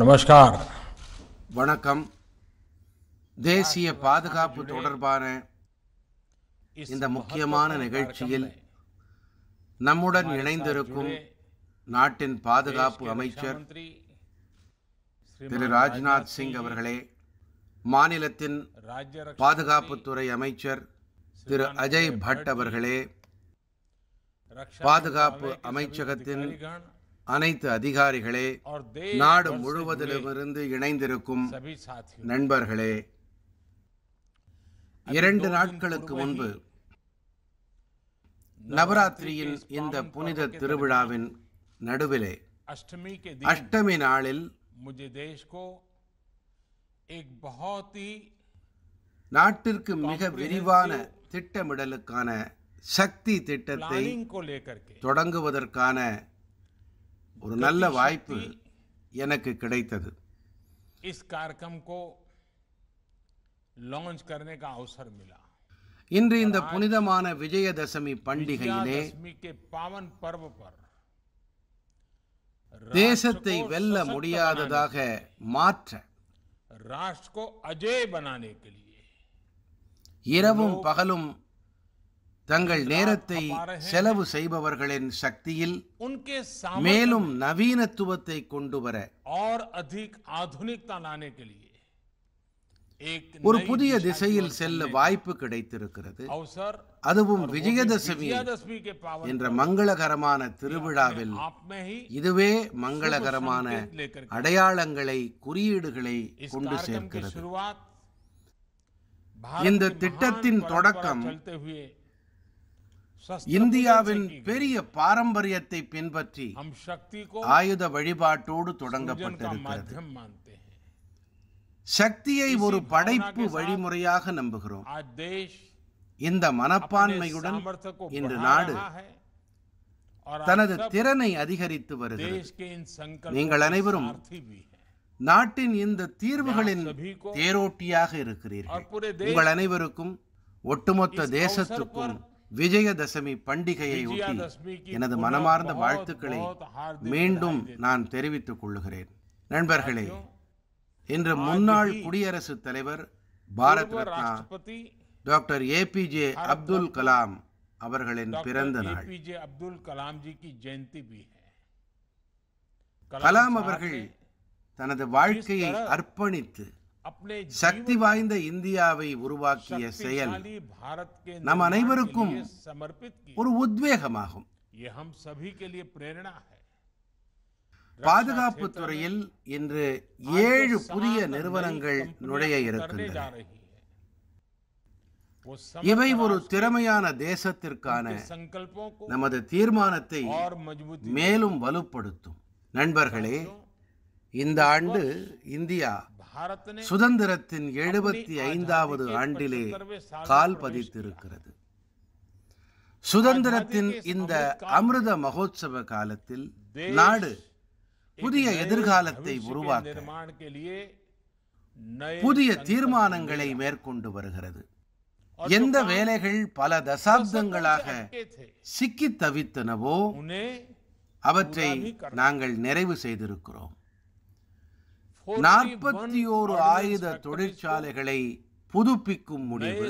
நமஸ்கார் வணக்கம் தேசிய பாதுகாப்பு தொடர்பான இந்த முக்கியமான நிகழ்ச்சியில் நம்முடன் இணைந்திருக்கும் நாட்டின் பாதுகாப்பு அமைச்சர் திரு ராஜ்நாத் சிங் அவர்களே மாநிலத்தின் பாதுகாப்புத்துறை அமைச்சர் திரு அஜய் பட் அவர்களே பாதுகாப்பு அமைச்சகத்தின் அனைத்து அதிகாரிகளே நாடு முழுவதிலுமிருந்து இணைந்திருக்கும் நண்பர்களே இரண்டு நாட்களுக்கு முன்பு நவராத்திரியின் இந்த புனித திருவிழாவின் நடுவிலே அஷ்டமி நாளில் நாட்டிற்கு மிக விரிவான திட்டமிடலுக்கான சக்தி திட்டத்தை தொடங்குவதற்கான ஒரு நல்ல வாய்ப்பு எனக்கு கிடைத்தது இன்று இந்த புனிதமான விஜயதசமி பண்டிகையிலே பர் தேசத்தை வெல்ல முடியாததாக மாற்ற கோ இரவும் பகலும் தங்கள் நேரத்தை செலவு செய்பவர்களின் சக்தியில் மேலும் நவீனத்துவத்தை கொண்டு வர ஒரு புதிய திசையில் செல்ல வாய்ப்பு கிடைத்திருக்கிறது அதுவும் விஜயதசமி என்ற மங்களகரமான திருவிழாவில் இதுவே மங்களகரமான அடையாளங்களை குறியீடுகளை கொண்டு சேர்க்கிறது இந்த திட்டத்தின் தொடக்கம் இந்தியாவின் பெரிய பாரம்பரியத்தை பின்பற்றி ஆயுத வழிபாட்டோடு தொடங்கப்பட்டிருக்கிறது சக்தியை ஒரு படைப்பு வழிமுறையாக நம்புகிறோம் இந்த மனப்பான்மையுடன் இன்று நாடு தனது திறனை அதிகரித்து வருகிறது நீங்கள் அனைவரும் நாட்டின் இந்த தீர்வுகளின் தேரோட்டியாக இருக்கிறீர்கள் உங்கள் அனைவருக்கும் ஒட்டுமொத்த தேசத்துக்கும் விஜயதசமி பண்டிகையை ஒட்டி எனது மனமார்ந்த வாழ்த்துக்களை மீண்டும் நான் தெரிவித்துக் கொள்ளுகிறேன் நண்பர்களே இன்று முன்னாள் குடியரசுத் தலைவர் Bharat Ratna doctor A P J Abdul Kalam அவர்களின் பிறந்த நாள் அப்துல் கலாம் கலாம் அவர்கள் தனது வாழ்க்கையை அர்ப்பணித்து சக்தி வாய்ந்த இந்தியாவை உருவாக்கிய செயல் நம் அனைவருக்கும் ஒரு உத்வேகமாகும் பாதுகாப்பு துறையில் இன்று ஏழு புதிய நிறுவனங்கள் நுழைய இருக்கின்றன இவை ஒரு திறமையான தேசத்திற்கான நமது தீர்மானத்தை மேலும் வலுப்படுத்தும் நண்பர்களே இந்த ஆண்டு இந்தியா சுதந்திரத்தின் எழுபத்தி ஐந்தாவது ஆண்டிலே கால் பதித்திருக்கிறது சுதந்திரத்தின் இந்த அமிர்த மகோத்சவ காலத்தில் நாடு புதிய எதிர்காலத்தை உருவாக்க புதிய தீர்மானங்களை மேற்கொண்டு வருகிறது எந்த வேலைகள் பல தசாப்தங்களாக சிக்கி தவித்தனவோ அவற்றை நாங்கள் நிறைவு செய்திருக்கிறோம் நாற்பத்தி ஓரு ஆயுத தொழிற்சாலைகளை புதுப்பிக்கும் முடிவு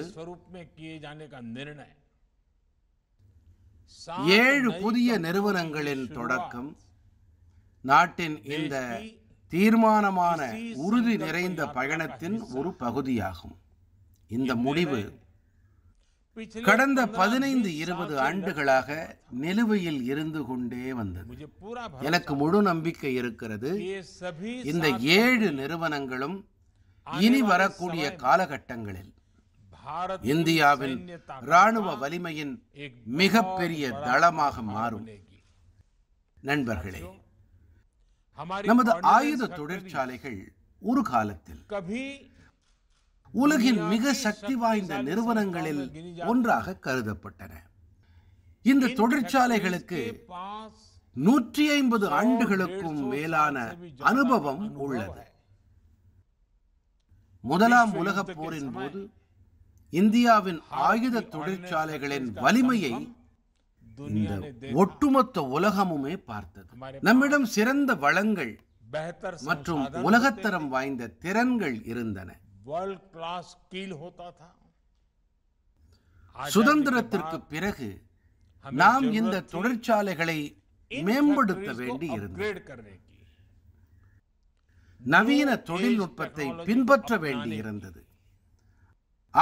ஏழு புதிய நிறுவனங்களின் தொடக்கம் நாட்டின் இந்த தீர்மானமான உறுதி நிறைந்த பயணத்தின் ஒரு பகுதியாகும் இந்த முடிவு கடந்த பதினைந்து இருபது ஆண்டுகளாக நிலுவையில் இருந்து கொண்டே வந்தது எனக்கு முழு நம்பிக்கை இருக்கிறது இந்த ஏழு நிறுவனங்களும் இனி வரக்கூடிய காலகட்டங்களில் இந்தியாவின் ராணுவ வலிமையின் மிகப்பெரிய தளமாக மாறும் நண்பர்களே நமது ஆயுத தொழிற்சாலைகள் ஒரு காலத்தில் உலகின் மிக சக்தி வாய்ந்த நிறுவனங்களில் ஒன்றாக கருதப்பட்டன இந்த தொழிற்சாலைகளுக்கு நூற்றி ஐம்பது ஆண்டுகளுக்கும் மேலான அனுபவம் உள்ளது முதலாம் உலகப் போரின் போது இந்தியாவின் ஆயுத தொழிற்சாலைகளின் வலிமையை இந்த ஒட்டுமொத்த உலகமுமே பார்த்தது நம்மிடம் சிறந்த வளங்கள் மற்றும் உலகத்தரம் வாய்ந்த திறன்கள் இருந்தன வேர்ல்ட் கிளாஸ் ஸ்கில் ஹோதா தா சுதந்திரத்திற்கு பிறகு நாம் இந்த தொழிற்சாலைகளை மேம்படுத்த வேண்டி இருந்தது நவீன தொழில்நுட்பத்தை பின்பற்ற வேண்டி இருந்தது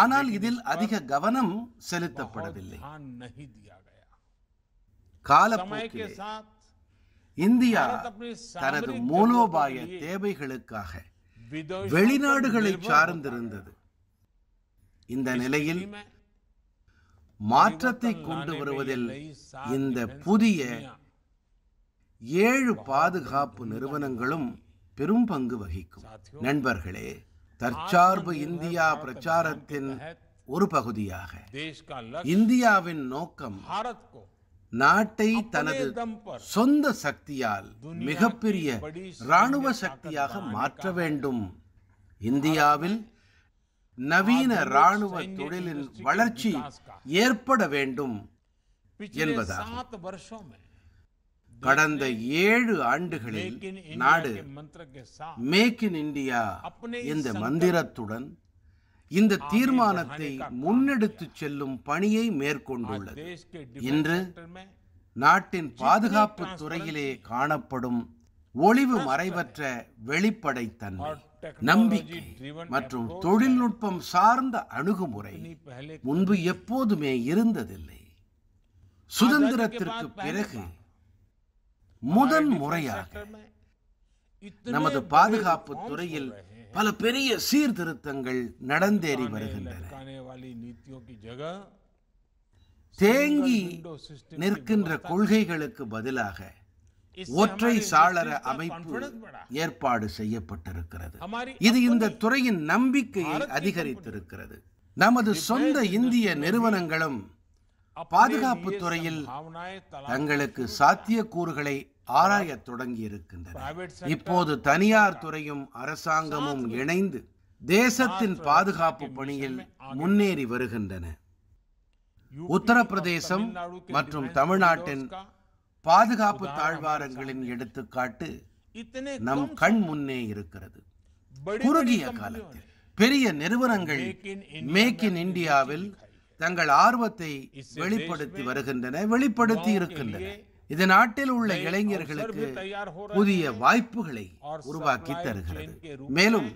ஆனால் இதில் அதிக கவனம் செலுத்தப்படவில்லை காலப்போக்கிலே இந்தியா தனது மூலோபாய தேவைகளுக்காக வெளிநாடுகளை சார்ந்திருந்தது இந்த நிலையில் மாற்றத்தை கொண்டு வருவதில் இந்த புதிய ஏழு பாதுகாப்பு நிறுவனங்களும் பெரும் பங்கு வகிக்கும் நண்பர்களே தற்சார்பு இந்தியா பிரச்சாரத்தின் ஒரு பகுதியாக இந்தியாவின் நோக்கம் நாட்டை தனது சொந்த சக்தியால் மிகப்பெரிய இராணுவ சக்தியாக மாற்ற வேண்டும் இந்தியாவில் நவீன இராணுவ தொழிலின் வளர்ச்சி ஏற்பட வேண்டும் என்பதாக கடந்த ஏழு ஆண்டுகளில் நாடு மேக் இன் இந்தியா இந்த மந்திரத்துடன் இந்த தீர்மானத்தை முன்னெடுத்து செல்லும் பணியை மேற்கொண்டுள்ளது இன்று நாட்டின் பாதுகாப்பு துறையிலே காணப்படும் ஒளிவு மறைவற்ற வெளிப்படைத்தன்மை நம்பிக்கை மற்றும் தொழில்நுட்பம் சார்ந்த அணுகுமுறை முன்பு எப்போதுமே இருந்ததில்லை சுதந்திரத்திற்கு பிறகு முதன் முறையாக நமது பாதுகாப்பு துறையில் பல பெரிய சீர்திருத்தங்கள் நடந்தேறி வருகின்றன தேங்கி நிற்கின்ற கொள்கைகளுக்கு பதிலாக ஒற்றை சாளர அமைப்பு ஏற்பாடு செய்யப்பட்டிருக்கிறது இது இந்த துறையின் நம்பிக்கையை அதிகரித்திருக்கிறது நமது சொந்த இந்திய நிறுவனங்களும் பாதுகாப்பு துறையில் தங்களுக்கு சாத்தியக்கூறுகளை தொடங்கி தொடங்கியிருக்கின்றன இப்போது தனியார் துறையும் அரசாங்கமும் இணைந்து தேசத்தின் பாதுகாப்பு பணியில் முன்னேறி வருகின்றன உத்தரப்பிரதேசம் மற்றும் தமிழ்நாட்டின் பாதுகாப்பு தாழ்வாரங்களின் எடுத்துக்காட்டு நம் கண் முன்னே இருக்கிறது குறுகிய காலத்தில் பெரிய நிறுவனங்கள் மேக் இன் இந்தியாவில் தங்கள் ஆர்வத்தை வெளிப்படுத்தி வருகின்றன வெளிப்படுத்தி இருக்கின்றன இது நாட்டில் உள்ள இளைஞர்களுக்கு புதிய வாய்ப்புகளை உருவாக்கி தருகிறது மேலும்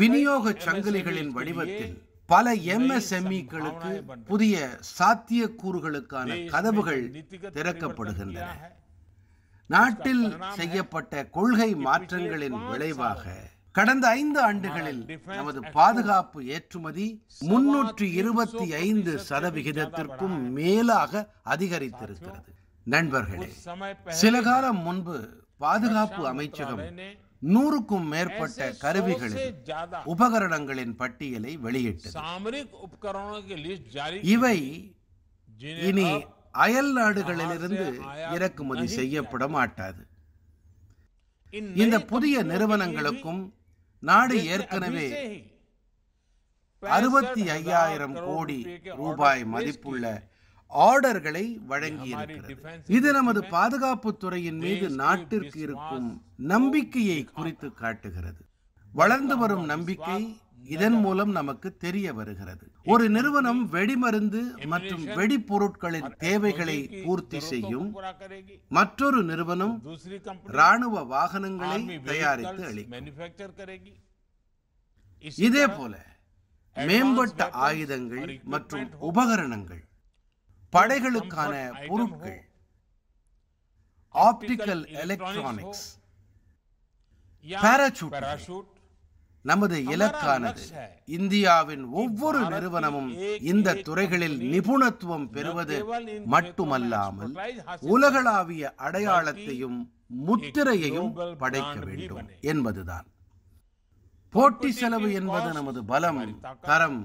விநியோக சங்கிலிகளின் e வடிவத்தில் பல எம்எஸ்எம்இக்களுக்கு e புதிய சாத்தியக்கூறுகளுக்கான கதவுகள் திறக்கப்படுகின்றன நாட்டில் செய்யப்பட்ட கொள்கை மாற்றங்களின் விளைவாக கடந்த ஐந்து ஆண்டுகளில் நமது பாதுகாப்பு ஏற்றுமதி முன்னூற்றி இருபத்தி ஐந்து சதவிகிதத்திற்கும் மேலாக அதிகரித்திருக்கிறது நண்பர்களே சில காலம் முன்பு பாதுகாப்பு அமைச்சகம் நூறுக்கும் மேற்பட்ட கருவிகளின் உபகரணங்களின் பட்டியலை வெளியிட்டது இவை இனி அயல் நாடுகளிலிருந்து இறக்குமதி செய்யப்பட மாட்டாது இந்த புதிய நிறுவனங்களுக்கும் நாடு ஏற்கனவே அறுபத்தி ஐயாயிரம் கோடி ரூபாய் மதிப்புள்ள ஆர்டர்களை வழங்கியிருக்கிறது இது நமது பாதுகாப்பு துறையின் மீது நாட்டிற்கு இருக்கும் நம்பிக்கையை குறித்து காட்டுகிறது வளர்ந்து வரும் நம்பிக்கை இதன் மூலம் நமக்கு தெரிய வருகிறது ஒரு நிறுவனம் வெடிமருந்து மற்றும் வெடிப்பொருட்களின் தேவைகளை பூர்த்தி செய்யும் மற்றொரு நிறுவனம் ராணுவ வாகனங்களை தயாரித்து அளிக்கும் இதே போல மேம்பட்ட ஆயுதங்கள் மற்றும் உபகரணங்கள் படைகளுக்கான பொருட்கள் ஆப்டிக்கல் எலக்ட்ரானிக்ஸ் பாராசூட் நமது இலக்கானது இந்தியாவின் ஒவ்வொரு நிறுவனமும் இந்த துறைகளில் நிபுணத்துவம் பெறுவது மட்டுமல்லாமல் உலகளாவிய அடையாளத்தையும் முத்திரையையும் படைக்க வேண்டும் என்பதுதான் போட்டி செலவு என்பது நமது பலம் தரம்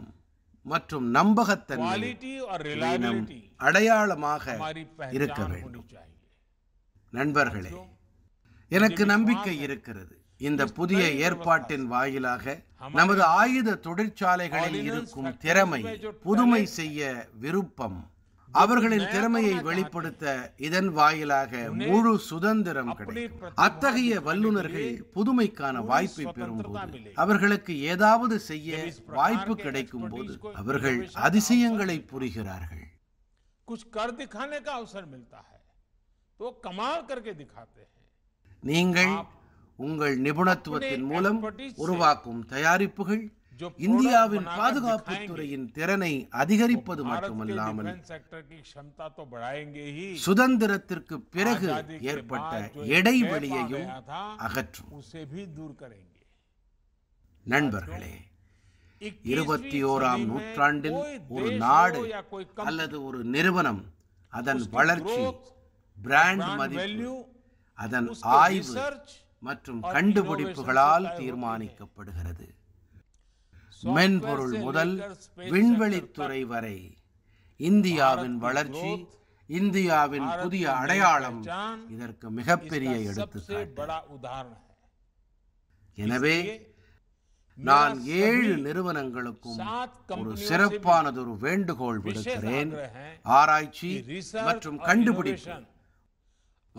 மற்றும் நம்பகத்தன்மை அடையாளமாக இருக்க வேண்டும் நண்பர்களே எனக்கு நம்பிக்கை இருக்கிறது இந்த புதிய ஏற்பாட்டின் வாயிலாக நமது ஆயுத தொழிற்சாலைகளில் இருக்கும் திறமை புதுமை செய்ய விருப்பம் அவர்களின் திறமையை வெளிப்படுத்த இதன் வாயிலாக முழு சுதந்திரம் கிடைக்கும் அத்தகைய வல்லுநர்கள் புதுமைக்கான வாய்ப்பை பெறும் போது அவர்களுக்கு ஏதாவது செய்ய வாய்ப்பு கிடைக்கும் போது அவர்கள் அதிசயங்களை புரிகிறார்கள் நீங்கள் உங்கள் நிபுணத்துவத்தின் மூலம் உருவாக்கும் தயாரிப்புகள் இந்தியாவின் பாதுகாப்பு துறையின் திறனை அதிகரிப்பது மட்டுமல்லாமல் சுதந்திரத்திற்கு பிறகு ஏற்பட்ட இடைவெளியையும் அகற்றும் நண்பர்களே இருபத்தி ஓராம் நூற்றாண்டில் ஒரு நாடு அல்லது ஒரு நிறுவனம் அதன் வளர்ச்சி பிராண்ட் மதிப்பு அதன் ஆய்வு மற்றும் கண்டுபிடிப்புகளால் தீர்மானிக்கப்படுகிறது மென்பொருள் முதல் விண்வெளித்துறை வரை இந்தியாவின் வளர்ச்சி இந்தியாவின் புதிய அடையாளம் இதற்கு மிகப்பெரிய எடுத்துக்காட்டு எனவே நான் ஏழு நிறுவனங்களுக்கும் ஒரு சிறப்பானதொரு வேண்டுகோள் விடுக்கிறேன் ஆராய்ச்சி மற்றும் கண்டுபிடிப்பு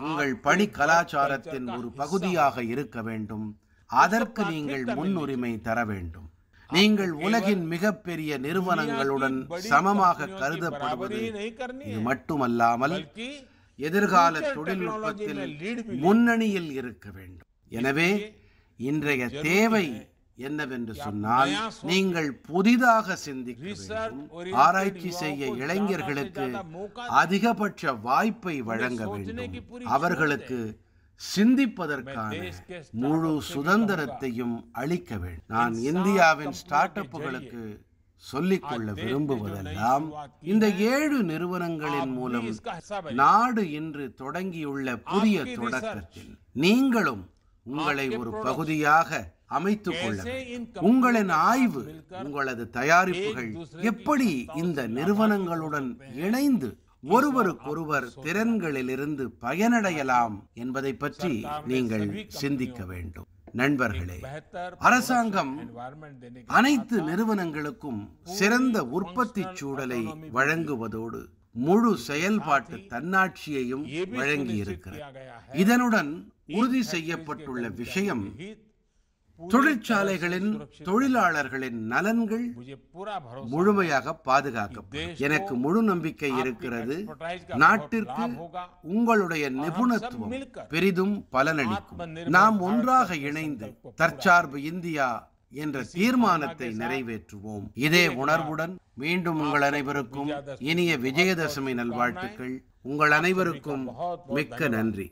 உங்கள் பணி கலாச்சாரத்தின் ஒரு பகுதியாக இருக்க வேண்டும் அதற்கு நீங்கள் முன்னுரிமை தர வேண்டும் நீங்கள் உலகின் மிகப்பெரிய நிறுவனங்களுடன் சமமாக கருதப்படுவது இது மட்டுமல்லாமல் எதிர்கால தொழில்நுட்பத்தில் முன்னணியில் இருக்க வேண்டும் எனவே இன்றைய தேவை என்னவென்று சொன்னால் நீங்கள் புதிதாக சிந்திக்க ஆராய்ச்சி செய்ய இளைஞர்களுக்கு அதிகபட்ச வாய்ப்பை வழங்க வேண்டும் அவர்களுக்கு சிந்திப்பதற்கான முழு சுதந்திரத்தையும் அளிக்க வேண்டும் நான் இந்தியாவின் ஸ்டார்ட் அப்புகளுக்கு சொல்லிக்கொள்ள விரும்புவதெல்லாம் இந்த ஏழு நிறுவனங்களின் மூலம் நாடு இன்று தொடங்கியுள்ள புதிய தொடக்கத்தில் நீங்களும் உங்களை ஒரு பகுதியாக அமைத்துக் கொள்ள உங்களின் ஆய்வு உங்களது தயாரிப்புகள் e, எப்படி இந்த நிறுவனங்களுடன் இணைந்து ஒருவருக்கொருவர் திறன்களிலிருந்து பயனடையலாம் என்பதை பற்றி நீங்கள் சிந்திக்க வேண்டும் நண்பர்களே அரசாங்கம் அனைத்து நிறுவனங்களுக்கும் சிறந்த உற்பத்தி சூழலை வழங்குவதோடு முழு செயல்பாட்டு தன்னாட்சியையும் வழங்கியிருக்கிறது இதனுடன் உறுதி செய்யப்பட்டுள்ள விஷயம் தொழிற்சாலைகளின் தொழிலாளர்களின் நலன்கள் முழுமையாக பாதுகாக்கப்படும் எனக்கு முழு நம்பிக்கை இருக்கிறது நாட்டிற்கு உங்களுடைய நிபுணத்துவம் பெரிதும் பலனளிக்கும் நாம் ஒன்றாக இணைந்து தற்சார்பு இந்தியா என்ற தீர்மானத்தை நிறைவேற்றுவோம் இதே உணர்வுடன் மீண்டும் உங்கள் அனைவருக்கும் இனிய விஜயதசமி நல்வாழ்த்துக்கள் உங்கள் அனைவருக்கும் மிக்க நன்றி